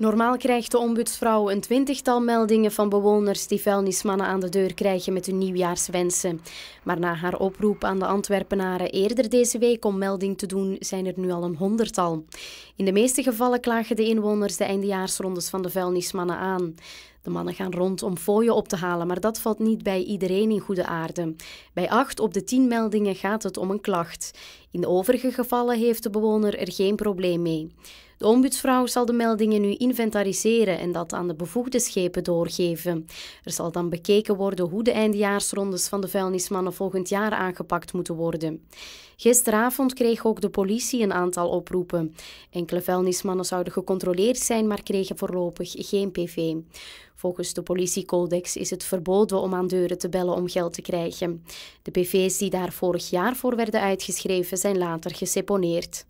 Normaal krijgt de ombudsvrouw een twintigtal meldingen van bewoners die vuilnismannen aan de deur krijgen met hun nieuwjaarswensen. Maar na haar oproep aan de Antwerpenaren eerder deze week om melding te doen, zijn er nu al een honderdtal. In de meeste gevallen klagen de inwoners de eindejaarsrondes van de vuilnismannen aan. De mannen gaan rond om fooien op te halen, maar dat valt niet bij iedereen in goede aarde. Bij acht op de tien meldingen gaat het om een klacht. In de overige gevallen heeft de bewoner er geen probleem mee. De ombudsvrouw zal de meldingen nu inventariseren en dat aan de bevoegde schepen doorgeven. Er zal dan bekeken worden hoe de eindjaarsrondes van de vuilnismannen volgend jaar aangepakt moeten worden. Gisteravond kreeg ook de politie een aantal oproepen. Enkele vuilnismannen zouden gecontroleerd zijn, maar kregen voorlopig geen PV. Volgens de politiecodex is het verboden om aan deuren te bellen om geld te krijgen. De PV's die daar vorig jaar voor werden uitgeschreven zijn later geseponeerd.